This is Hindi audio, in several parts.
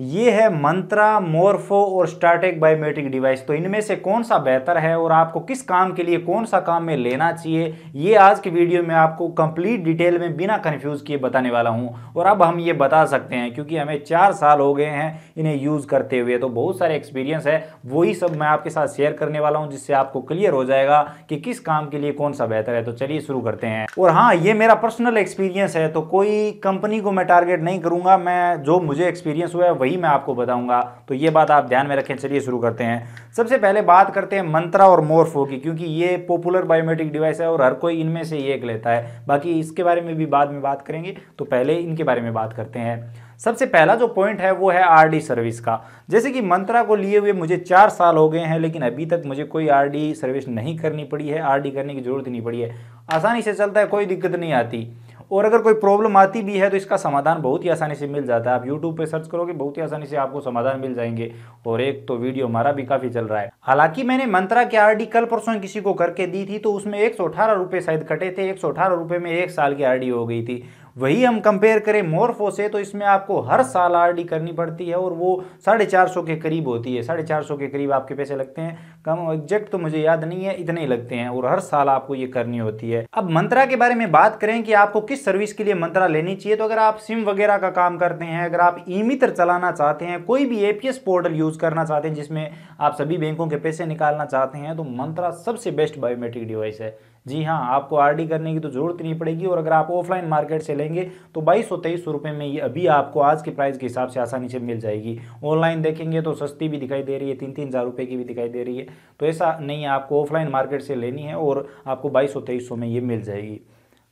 ये है मंत्रा मोर्फो और स्टार्टेक बायोमेट्रिक डिवाइस तो इनमें से कौन सा बेहतर है और आपको किस काम के लिए कौन सा काम में लेना चाहिए ये आज की वीडियो में आपको कंप्लीट डिटेल में बिना कंफ्यूज किए बताने वाला हूँ और अब हम ये बता सकते हैं क्योंकि हमें चार साल हो गए हैं इन्हें यूज़ करते हुए तो बहुत सारे एक्सपीरियंस है वही सब मैं आपके साथ शेयर करने वाला हूँ जिससे आपको क्लियर हो जाएगा कि किस काम के लिए कौन सा बेहतर है तो चलिए शुरू करते हैं और हाँ ये मेरा पर्सनल एक्सपीरियंस है तो कोई कंपनी को मैं टारगेट नहीं करूँगा मैं जो मुझे एक्सपीरियंस हुआ है वही मैं आपको बताऊंगा तो ये बात आप ध्यान में रखें चलिए शुरू करते हैं सबसे पहले बात करते हैं मंत्रा और मोर्फो की क्योंकि ये पॉपुलर बायोमेट्रिक डिवाइस है और हर कोई इनमें से एक लेता है बाकी इसके बारे में भी बाद में बात करेंगे तो पहले इनके बारे में बात करते हैं सबसे पहला जो पॉइंट है वो है आरडी सर्विस का जैसे कि मंत्रा को लिए हुए मुझे चार साल हो गए हैं लेकिन अभी तक मुझे कोई आरडी सर्विस नहीं करनी पड़ी है आरडी करने की जरूरत नहीं पड़ी है आसानी से चलता है कोई दिक्कत नहीं आती और अगर कोई प्रॉब्लम आती भी है तो इसका समाधान बहुत ही आसानी से मिल जाता है आप यूट्यूब पर सर्च करोगे बहुत ही आसानी से आपको समाधान मिल जाएंगे और एक तो वीडियो हमारा भी काफ़ी चल रहा है हालांकि मैंने मंत्रा की आर कल परसों किसी को करके दी थी तो उसमें एक सौ शायद कटे थे एक सौ में एक साल की आर हो गई थी वही हम कंपेयर करें मोरफो से तो इसमें आपको हर साल आरडी करनी पड़ती है और वो साढ़े चार सौ के करीब होती है साढ़े चार सौ के करीब आपके पैसे लगते हैं कम एग्जैक्ट तो मुझे याद नहीं है इतने ही लगते हैं और हर साल आपको ये करनी होती है अब मंत्रा के बारे में बात करें कि आपको किस सर्विस के लिए मंत्रा लेनी चाहिए तो अगर आप सिम वगैरह का काम करते हैं अगर आप ई मित्र चलाना चाहते हैं कोई भी एपीएस पोर्टल यूज करना चाहते हैं जिसमें आप सभी बैंकों के पैसे निकालना चाहते हैं तो मंत्रा सबसे बेस्ट बायोमेट्रिक डिवाइस है जी हाँ आपको आरडी करने की तो ज़रूरत नहीं पड़ेगी और अगर आप ऑफलाइन मार्केट से लेंगे तो बाईस सौ तेईस सौ रुपये में ये अभी आपको आज के प्राइस के हिसाब से आसानी से मिल जाएगी ऑनलाइन देखेंगे तो सस्ती भी दिखाई दे रही है तीन तीन हज़ार रुपये की भी दिखाई दे रही है तो ऐसा नहीं है आपको ऑफलाइन मार्केट से लेनी है और आपको बाईस सौ तेईस सौ में ये मिल जाएगी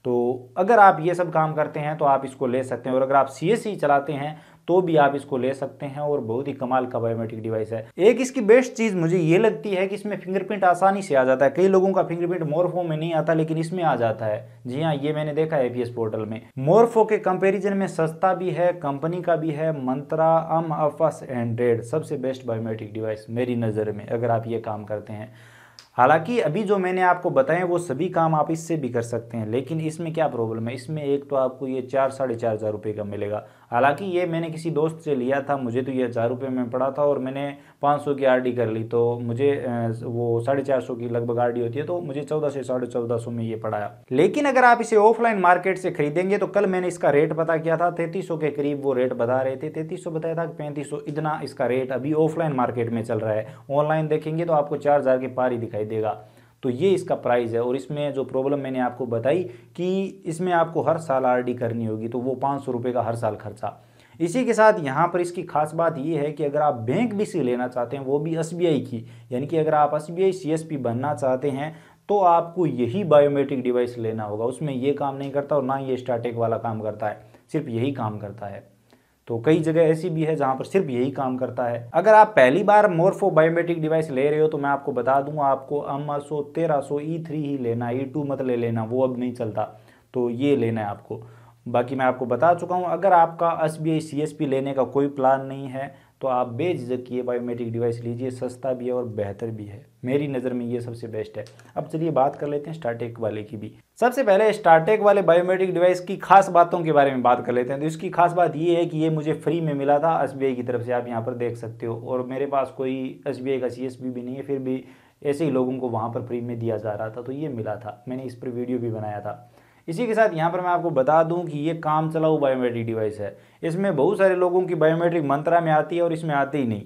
तो अगर आप ये सब काम करते हैं तो आप इसको ले सकते हैं और अगर आप सी चलाते हैं तो भी आप इसको ले सकते हैं और बहुत ही कमाल का बायोमेट्रिक डिवाइस है एक इसकी बेस्ट चीज़ मुझे ये लगती है कि इसमें फिंगरप्रिंट आसानी से आ जाता है कई लोगों का फिंगरप्रिंट मोरफो में नहीं आता लेकिन इसमें आ जाता है जी हाँ ये मैंने देखा है एपीएस पोर्टल में मोरफो के कंपेरिजन में सस्ता भी है कंपनी का भी है मंत्रा अम अफस एंड्रेड सबसे बेस्ट बायोमेट्रिक डिवाइस मेरी नज़र में अगर आप ये काम करते हैं हालांकि अभी जो मैंने आपको बताए वो सभी काम आप इससे भी कर सकते हैं लेकिन इसमें क्या प्रॉब्लम है इसमें एक तो आपको ये चार साढ़े चार हज़ार रुपये का मिलेगा हालांकि ये मैंने किसी दोस्त से लिया था मुझे तो ये हज़ार रुपये में पड़ा था और मैंने पाँच सौ की आर कर ली तो मुझे वो साढ़े चार सौ की लगभग आर होती है तो मुझे चौदह से साढ़े चौदह सौ में ये पड़ाया लेकिन अगर आप इसे ऑफलाइन मार्केट से खरीदेंगे तो कल मैंने इसका रेट पता किया था तैंतीस के करीब वो रेट बता रहे थे तैंतीस बताया था पैंतीस इतना इसका रेट अभी ऑफलाइन मार्केट में चल रहा है ऑनलाइन देखेंगे तो आपको चार के पार ही दिखाई दिखाई देगा तो ये इसका प्राइस है और इसमें जो प्रॉब्लम मैंने आपको बताई कि इसमें आपको हर साल आरडी करनी होगी तो वो पाँच सौ का हर साल खर्चा इसी के साथ यहाँ पर इसकी खास बात ये है कि अगर आप बैंक भी सी लेना चाहते हैं वो भी एस की यानी कि अगर आप एस बी बनना चाहते हैं तो आपको यही बायोमेट्रिक डिवाइस लेना होगा उसमें ये काम नहीं करता और ना ये स्टार्टेक वाला काम करता है सिर्फ यही काम करता है तो कई जगह ऐसी भी है जहाँ पर सिर्फ यही काम करता है अगर आप पहली बार मोर्फो बायोमेट्रिक डिवाइस ले रहे हो तो मैं आपको बता दूँ आपको अम्मा सो तेरह सो ई थ्री ही लेना ई टू मत ले लेना वो अब नहीं चलता तो ये लेना है आपको बाकी मैं आपको बता चुका हूँ अगर आपका S B I C S P लेने का कोई प्लान नहीं है तो आप बेझिझक ये बायोमेट्रिक डिवाइस लीजिए सस्ता भी है और बेहतर भी है मेरी नज़र में ये सबसे बेस्ट है अब चलिए बात कर लेते हैं स्टार्टेक वाले की भी सबसे पहले स्टार्टेक वाले बायोमेट्रिक डिवाइस की खास बातों के बारे में बात कर लेते हैं तो इसकी खास बात ये है कि ये मुझे फ्री में मिला था एस की तरफ से आप यहाँ पर देख सकते हो और मेरे पास कोई एस का सी भी नहीं है फिर भी ऐसे ही लोगों को वहाँ पर फ्री में दिया जा रहा था तो ये मिला था मैंने इस पर वीडियो भी बनाया था इसी के साथ यहाँ पर मैं आपको बता दूँ कि ये काम चलाऊ बायोमेट्रिक डिवाइस है इसमें बहुत सारे लोगों की बायोमेट्रिक मंत्रा में आती है और इसमें आती ही नहीं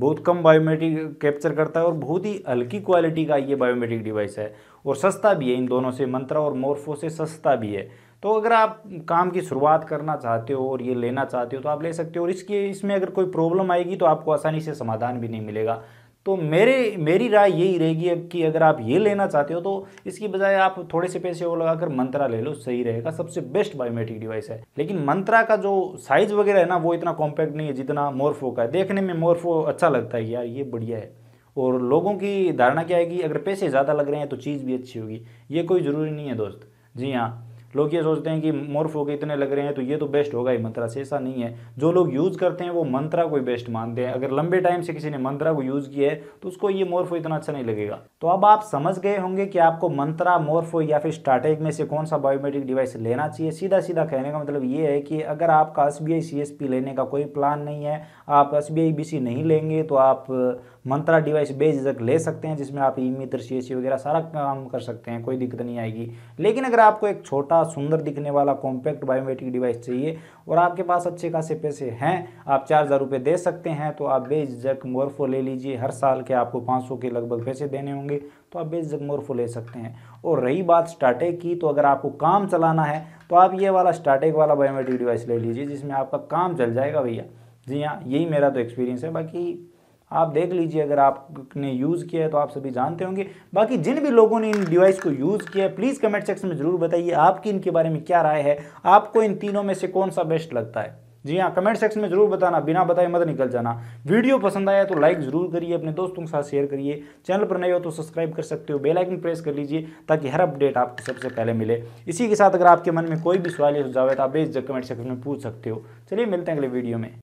बहुत कम बायोमेट्रिक कैप्चर करता है और बहुत ही हल्की क्वालिटी का ये बायोमेट्रिक डिवाइस है और सस्ता भी है इन दोनों से मंत्रा और मोर्फो से सस्ता भी है तो अगर आप काम की शुरुआत करना चाहते हो और ये लेना चाहते हो तो आप ले सकते हो और इसके इसमें अगर कोई प्रॉब्लम आएगी तो आपको आसानी से समाधान भी नहीं मिलेगा तो मेरे मेरी राय यही रहेगी कि अगर आप ये लेना चाहते हो तो इसकी बजाय आप थोड़े से पैसे और लगाकर मंत्रा ले लो सही रहेगा सबसे बेस्ट बायोमेट्रिक डिवाइस है लेकिन मंत्रा का जो साइज वगैरह है ना वो इतना कॉम्पैक्ट नहीं है जितना मोरफो का है देखने में मोरफो अच्छा लगता है यार ये बढ़िया है और लोगों की धारणा क्या है कि अगर पैसे ज़्यादा लग रहे हैं तो चीज़ भी अच्छी होगी ये कोई ज़रूरी नहीं है दोस्त जी हाँ लोग ये सोचते हैं कि मोर्फ हो गए इतने लग रहे हैं तो ये तो बेस्ट होगा ही मंत्रा से ऐसा नहीं है जो लोग यूज़ करते हैं वो मंत्रा को बेस्ट मानते हैं अगर लंबे टाइम से किसी ने मंत्रा को यूज़ किया है तो उसको ये मोर्फो इतना अच्छा नहीं लगेगा तो अब आप समझ गए होंगे कि आपको मंत्रा मोर्फो या फिर स्टार्टेक में से कौन सा बायोमेट्रिक डिवाइस लेना चाहिए सीधा सीधा कहने का मतलब ये है कि अगर आपका एस बी लेने का कोई प्लान नहीं है आप एस बी नहीं लेंगे तो आप मंत्रा डिवाइस बेझिझक ले सकते हैं जिसमें आप ई मित्र सी वगैरह सारा काम कर सकते हैं कोई दिक्कत नहीं आएगी लेकिन अगर आपको एक छोटा सुंदर दिखने वाला कॉम्पैक्ट बायोमेट्रिक डिवाइस चाहिए और आपके पास अच्छे खासे पैसे हैं आप चार हज़ार रुपये दे सकते हैं तो आप बेझिझक मोरफो ले लीजिए हर साल के आपको पाँच के लगभग पैसे देने होंगे तो आप बेझिझक मोरफो ले सकते हैं और रही बात स्टार्टेक की तो अगर आपको काम चलाना है तो आप ये वाला स्टार्टेक वाला बायोमेट्रिक डिवाइस ले लीजिए जिसमें आपका काम चल जाएगा भैया जी हाँ यही मेरा तो एक्सपीरियंस है बाकी आप देख लीजिए अगर आपने यूज़ किया है तो आप सभी जानते होंगे बाकी जिन भी लोगों ने इन डिवाइस को यूज़ किया है प्लीज़ कमेंट सेक्शन में ज़रूर बताइए आपकी इनके बारे में क्या राय है आपको इन तीनों में से कौन सा बेस्ट लगता है जी हाँ कमेंट सेक्शन में जरूर बताना बिना बताए मत निकल जाना वीडियो पसंद आया तो लाइक जरूर करिए अपने दोस्तों के साथ शेयर करिए चैनल पर नए हो तो सब्सक्राइब कर सकते हो बेल आइकन प्रेस कर लीजिए ताकि हर अपडेट आपको सबसे पहले मिले इसी के साथ अगर आपके मन में कोई भी सवाल या सुझाव है तो आप बेझक कमेंट सेक्शन में पूछ सकते हो चलिए मिलते हैं अगले वीडियो में